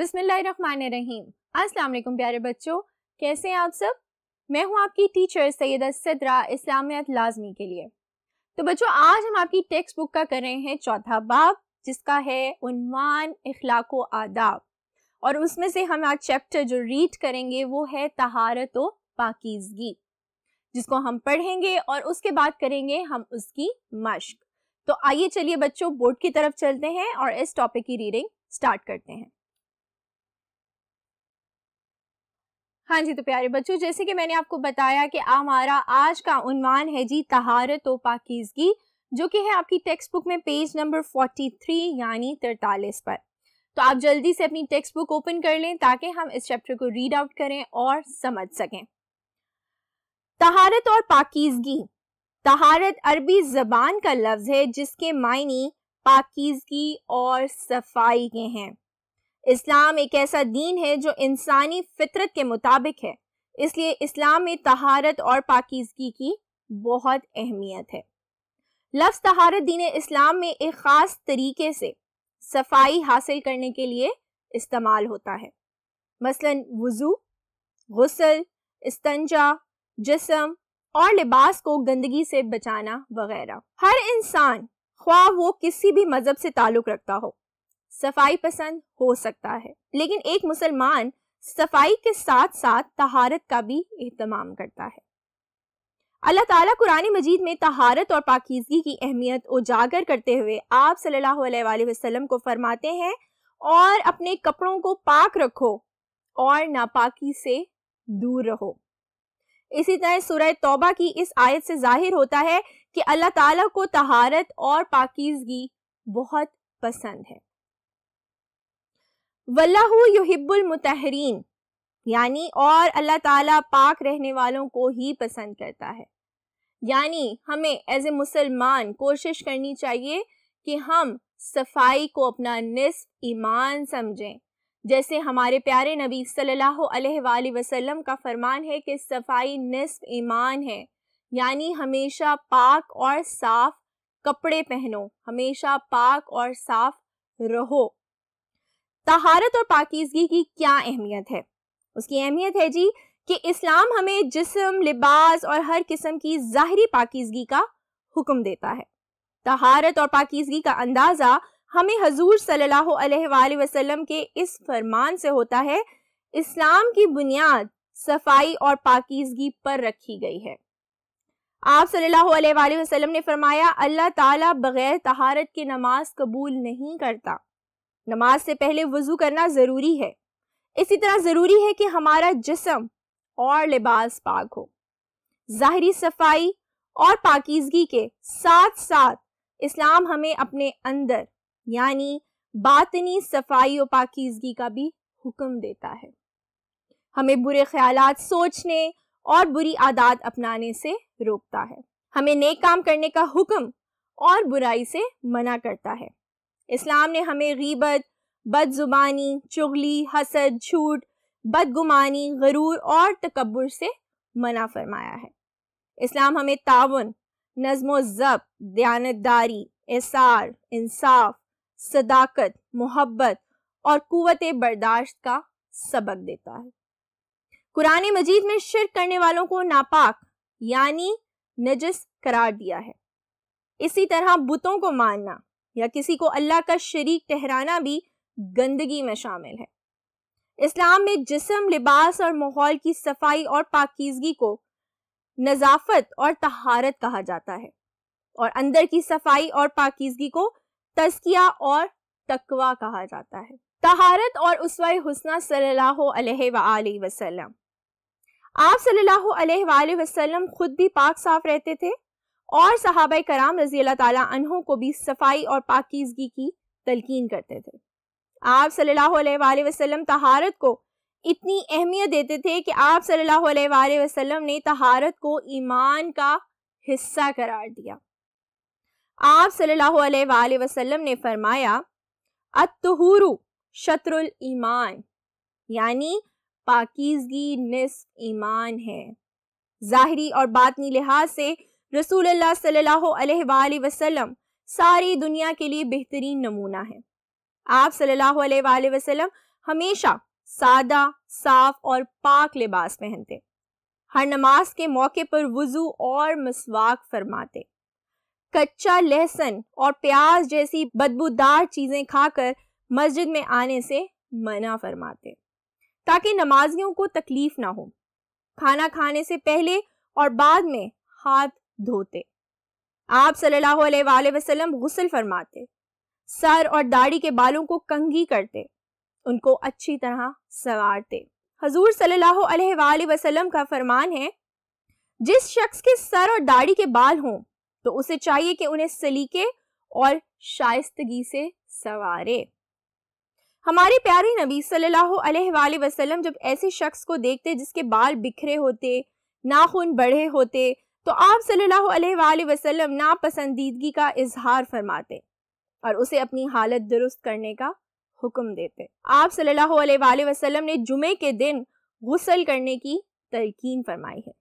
बिस्मिल्लाहिर्रहमानिर्रहीम अस्सलाम वालेकुम प्यारे बच्चों कैसे हैं आप सब मैं हूं आपकी टीचर सैयदा सिद्रा इस्लामियत लाजमी के लिए तो बच्चों आज हम आपकी टेक्स्ट बुक का कर रहे हैं चौथा बाब जिसका है उन्वान इखलाक आदाब और उसमें से हम आज चैप्टर जो रीड करेंगे वो है तहारत व पाकिजगी जिसको हम पढ़ेंगे और उसके बाद करेंगे हम उसकी मश्क तो आइए चलिए बच्चों बोर्ड की तरफ चलते हैं और इस टॉपिक की रीडिंग स्टार्ट करते हैं हाँ जी तो प्यारे बच्चों जैसे कि मैंने आपको बताया कि हमारा आज का उन्वान है जी तहारत व पाकिजगी जो कि है आपकी टेक्स्ट बुक में पेज नंबर 43 यानी तिरतालीस पर तो आप जल्दी से अपनी टेक्स्ट बुक ओपन कर लें ताकि हम इस चैप्टर को रीड आउट करें और समझ सकें तहारत और पाकिजगी तहारत अरबी जबान का लफ्ज़ है जिसके मायने पाकिजगी और सफाई के हैं इस्लाम एक ऐसा दीन है जो इंसानी फितरत के मुताबिक है इसलिए इस्लाम में तहारत और पाकिजगी की बहुत अहमियत है लफ्ज़ तहारत दीन इस्लाम में एक ख़ास तरीके से सफाई हासिल करने के लिए इस्तेमाल होता है मसलन वज़ू गसल इस्तंजा जिसम और लिबास को गंदगी से बचाना वगैरह हर इंसान ख्वाह वो किसी भी मज़हब से ताल्लुक़ रखता हो सफाई पसंद हो सकता है लेकिन एक मुसलमान सफाई के साथ साथ तहारत का भी एहतमाम करता है अल्लाह ताला कुरान मजीद में तहारत और पाकिजगी की अहमियत उजागर करते हुए आप सल्लल्लाहु अलैहि वसल्लम को फरमाते हैं और अपने कपड़ों को पाक रखो और नापाकी से दूर रहो इसी तरह सूरह तौबा की इस आयत से जाहिर होता है कि अल्लाह ताला को तहारत और पाकिजगी बहुत पसंद है वल्लाहु युहिब्बुल मुतहरीन यानी और अल्लाह ताला पाक रहने वालों को ही पसंद करता है यानी हमें एज ए मुसलमान कोशिश करनी चाहिए कि हम सफाई को अपना निस्फ ईमान समझें जैसे हमारे प्यारे नबी सल्लल्लाहु अलैहि वसल्लम का फरमान है कि सफाई निस्फ ईमान है यानी हमेशा पाक और साफ कपड़े पहनो हमेशा पाक और साफ रहो तहारत और पाकिजगी की क्या अहमियत है उसकी अहमियत है जी कि इस्लाम हमें जिसम लिबास और हर किस्म की ज़ाहरी पाकिजगी का हुक्म देता है तहारत और पाकिजगी का अंदाज़ा हमें हजूर सल्लल्लाहु के इस फरमान से होता है इस्लाम की बुनियाद सफाई और पाकिजगी पर रखी गई है आप सल्लल्लाहु अलैहि वसल्लम ने फरमाया अल्लाह ताला बगैर तहारत की नमाज कबूल नहीं करता नमाज से पहले वज़ू करना ज़रूरी है इसी तरह ज़रूरी है कि हमारा जिसम और लिबास पाक हो ज़ाहरी सफाई और पाकिजगी के साथ साथ इस्लाम हमें अपने अंदर यानी बातनी सफाई और पाकिजगी का भी हुक्म देता है हमें बुरे ख्याल सोचने और बुरी आदत अपनाने से रोकता है हमें नेक काम करने का हुक्म और बुराई से मना करता है इस्लाम ने हमें गीबत बदजुबानी चुगली हसद झूठ बदगुमानी गरूर और तकबर से मना फरमाया है इस्लाम हमें ताउन नज़म ज़ब दयानतदारी एसार इंसाफ सदाकत मोहब्बत और क़वत बर्दाश्त का सबक देता है कुरान मजीद में शिर करने वालों को नापाक यानी नजस करार दिया है इसी तरह बुतों को मानना या किसी को अल्लाह का शरीक ठहराना भी गंदगी में शामिल है इस्लाम में जिसम लिबास और माहौल की सफाई और पाकिजगी को नज़ाफत और तहारत कहा जाता है और अंदर की सफाई और पाकिजगी को तस्किया और तकवा कहा जाता है तहारत और उसवा हुसना सल्लल्लाहु अलैहि वसल्लम आप सल्लल्लाहु अलैहि वसल्लम खुद भी पाक साफ रहते थे और सहाब कराम रजी अल्लाह तहों को भी सफाई और पाकिजगी की तलकिन करते थे आप सल्ला वसलम तहारत को इतनी अहमियत देते थे कि आप सल्ला वसलम ने तहारत को ईमान का हिस्सा करार दिया आप सल्ला वसलम ने फरमाया अतहुरु शत्रुल ईमान यानी पाकिजगी निसफ ईमान है ज़ाहरी और बातनी लिहाज से रसूल सल्ला वसलम सारी दुनिया के लिए बेहतरीन नमूना है आप सल्ला वसलम हमेशा सादा साफ और पाक लिबास पहनते हर नमाज के मौके पर वजू और मसवाक फरमाते कच्चा लहसन और प्याज जैसी बदबूदार चीज़ें खाकर मस्जिद में आने से मना फरमाते ताकि नमाजियों को तकलीफ ना हो खाना खाने से पहले और बाद में हाथ धोते आप सल्लल्लाहु अलैहि वसल्लम गुसल फरमाते सर और दाढ़ी के बालों को कंघी करते उनको अच्छी तरह सवारते हजूर सल्लल्लाहु अलैहि वसल्लम का फरमान है जिस शख्स के सर और दाढ़ी के बाल हों तो उसे चाहिए कि उन्हें सलीके और शाइस्तगी से सवारे हमारे प्यारे नबी सल्लल्लाहु अलैहि वसल्लम जब ऐसे शख्स को देखते जिसके बाल बिखरे होते नाखून बढ़े होते तो आप सल्लल्लाहु अलैहि वसल्लम नापसंदीदगी का इजहार फरमाते और उसे अपनी हालत दुरुस्त करने का हुक्म देते आप सल्लल्लाहु अलैहि वसल्लम ने जुमे के दिन गसल करने की तरकीन फरमाई है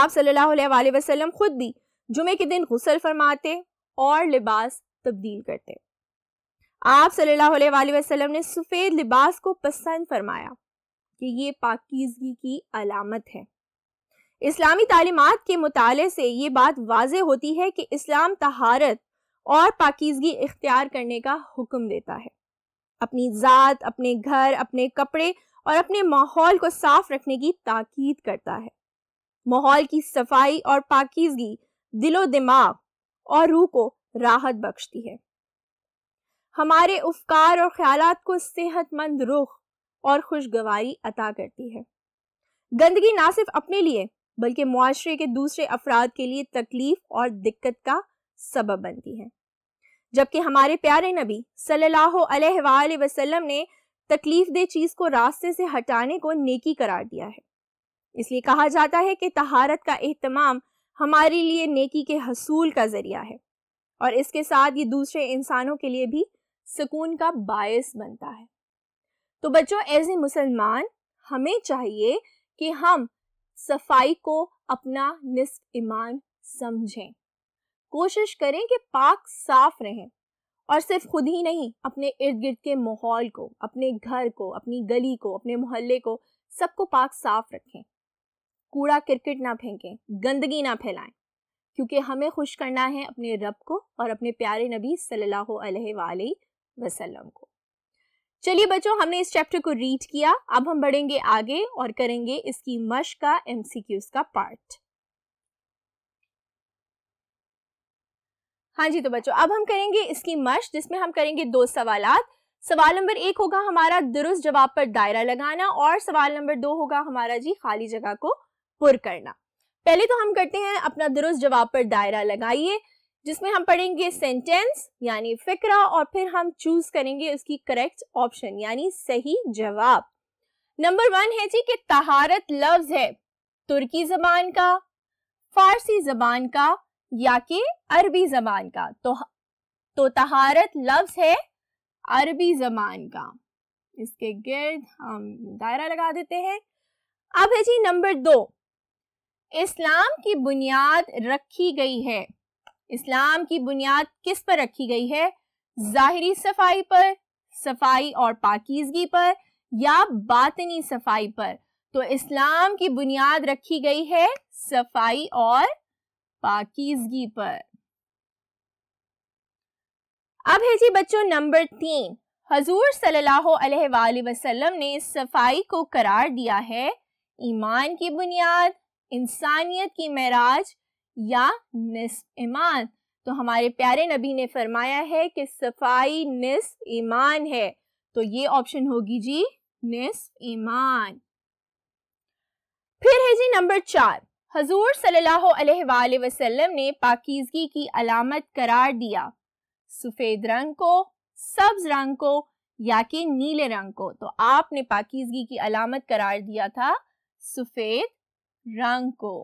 आप सल्लल्लाहु अलैहि वसल्लम खुद भी जुमे के दिन गुसल फरमाते और लिबास तब्दील करते आप सल्लल्लाहु अलैहि वसल्लम ने सफ़ेद लिबास को पसंद फरमाया कि ये पाकिजगी की अलामत है इस्लामी तालीमत के मुताले से ये बात वाज होती है कि इस्लाम तहारत और पाकिजगी इख्तियार करने का हुक्म देता है अपनी ज़ात अपने घर अपने कपड़े और अपने माहौल को साफ रखने की ताकीद करता है माहौल की सफाई और पाकिजगी दिलो दिमाग और रूह को राहत बख्शती है हमारे उफकार और ख्याल को सेहतमंद रुख और खुशगवारी अता करती है गंदगी ना सिर्फ अपने लिए बल्कि माशरे के दूसरे अफराद के लिए तकलीफ और दिक्कत का सबब बनती है जबकि हमारे प्यारे नबी सल्लल्लाहु अलैहि वसल्लम ने तकलीफ दे चीज़ को रास्ते से हटाने को नेकी करार दिया है इसलिए कहा जाता है कि तहारत का अहतमाम हमारे लिए नेकी के हसूल का ज़रिया है और इसके साथ ये दूसरे इंसानों के लिए भी सुकून का बायस बनता है तो बच्चों एज ए मुसलमान हमें चाहिए कि हम सफाई को अपना निस्फ ईमान समझें कोशिश करें कि पाक साफ रहें और सिर्फ खुद ही नहीं अपने इर्द गिर्द के माहौल को अपने घर को अपनी गली को अपने मोहल्ले को सबको पाक साफ रखें कूड़ा क्रिकेट ना फेंकें गंदगी ना फैलाएं क्योंकि हमें खुश करना है अपने रब को और अपने प्यारे नबी सल्लल्लाहु अलैहि वसल्लम को चलिए बच्चों हमने इस चैप्टर को रीड किया अब हम बढ़ेंगे आगे और करेंगे इसकी मश का एमसीक्यूज का पार्ट हाँ जी तो बच्चों अब हम करेंगे इसकी मश जिसमें हम करेंगे दो सवाल सवाल नंबर एक होगा हमारा दुरुस्त जवाब पर दायरा लगाना और सवाल नंबर दो होगा हमारा जी खाली जगह को पुर करना पहले तो हम करते हैं अपना दुरुस्त जवाब पर दायरा लगाइए जिसमें हम पढ़ेंगे सेंटेंस यानी फिक्रा और फिर हम चूज करेंगे उसकी करेक्ट ऑप्शन यानी सही जवाब नंबर वन है जी कि तहारत लफ्ज है तुर्की जबान का फारसी जबान का या कि अरबी जबान का तो तो तहारत लफ्ज है अरबी जबान का इसके गिर्द हम दायरा लगा देते हैं अब है जी नंबर दो इस्लाम की बुनियाद रखी गई है इस्लाम की बुनियाद किस पर रखी गई है जाहरी सफाई पर सफाई और पाकिजगी पर या बातनी सफाई पर तो इस्लाम की बुनियाद रखी गई है सफाई और पाकिजगी पर अब है जी बच्चों नंबर तीन हजूर सल्लल्लाहु वसलम ने सफाई को करार दिया है ईमान की बुनियाद इंसानियत की महराज या निसफ ईमान तो हमारे प्यारे नबी ने फरमाया है कि सफाई निस ईमान है तो ये ऑप्शन होगी जी निसफ ईमान फिर है जी नंबर चार हजूर सल्लल्लाहु अलैहि वसल्लम ने पाकिजगी की अलामत करार दिया सफ़ेद रंग को सब्ज रंग को या कि नीले रंग को तो आपने पाकिजगी की अलामत करार दिया था सफ़ेद रंग को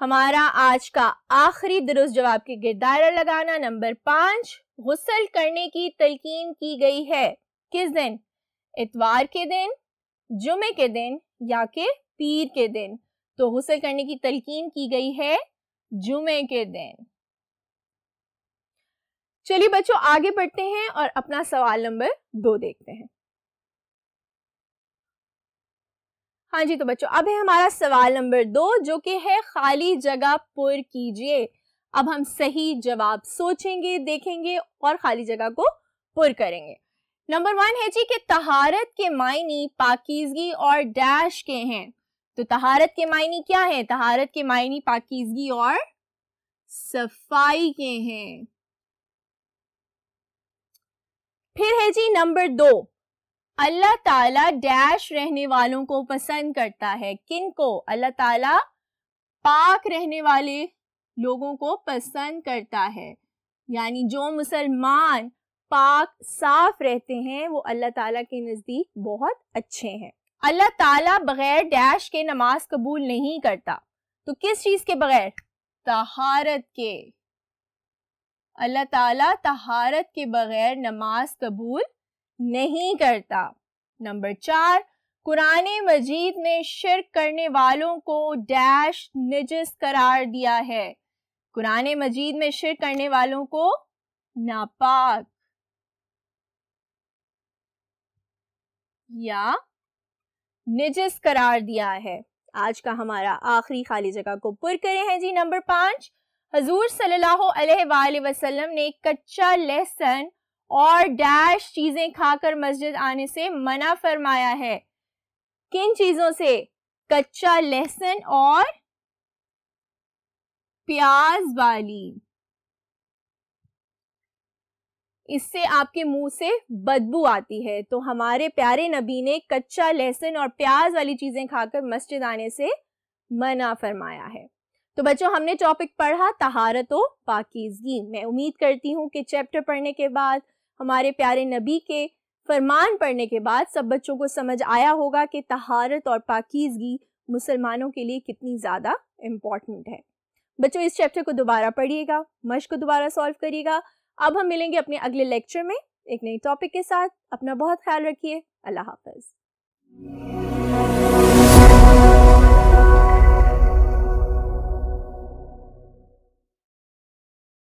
हमारा आज का आखिरी दुरुस्त जवाब के गिरदारा लगाना नंबर पांच गुसल करने की तलकीन की गई है किस दिन इतवार के दिन जुमे के दिन या के पीर के दिन तो गुसल करने की तलकीन की गई है जुमे के दिन चलिए बच्चों आगे बढ़ते हैं और अपना सवाल नंबर दो देखते हैं हाँ जी तो बच्चों अब है हमारा सवाल नंबर दो जो कि है खाली जगह पुर कीजिए अब हम सही जवाब सोचेंगे देखेंगे और खाली जगह को पुर करेंगे नंबर वन है जी कि तहारत के मायने पाकिजगी और डैश के हैं तो तहारत के मायने क्या है तहारत के मायने पाकिजगी और सफाई के हैं फिर है जी नंबर दो अल्लाह ताला डैश रहने वालों को पसंद करता है किन को अल्लाह ताला पाक रहने वाले लोगों को पसंद करता है यानी जो मुसलमान पाक साफ रहते हैं वो अल्लाह ताला के नज़दीक बहुत अच्छे हैं अल्लाह ताला बगैर डैश के नमाज कबूल नहीं करता तो किस चीज़ के बगैर तहारत के अल्लाह ताला तहारत के बगैर नमाज कबूल नहीं करता नंबर चार कुरान मजीद में शिरक करने वालों को डैश निजस करार दिया है कुरान मजीद में शिरक करने वालों को नापाक या निजस करार दिया है आज का हमारा आखिरी खाली जगह को पुर करे हैं जी नंबर पांच हजूर सल्लल्लाहु अलैहि वसल्लम ने कच्चा लहसन और डैश चीज़ें खाकर मस्जिद आने से मना फरमाया है किन चीज़ों से कच्चा लहसुन और प्याज वाली इससे आपके मुंह से बदबू आती है तो हमारे प्यारे नबी ने कच्चा लहसुन और प्याज वाली चीज़ें खाकर मस्जिद आने से मना फरमाया है तो बच्चों हमने टॉपिक पढ़ा तहारत व पाकिजगी मैं उम्मीद करती हूँ कि चैप्टर पढ़ने के बाद हमारे प्यारे नबी के फरमान पढ़ने के बाद सब बच्चों को समझ आया होगा कि तहारत और पाकिजगी मुसलमानों के लिए कितनी ज़्यादा इम्पॉर्टेंट है बच्चों इस चैप्टर को दोबारा पढ़िएगा मश को दोबारा सॉल्व करिएगा अब हम मिलेंगे अपने अगले लेक्चर में एक नई टॉपिक के साथ अपना बहुत ख्याल रखिए अल्लाह हाफिज़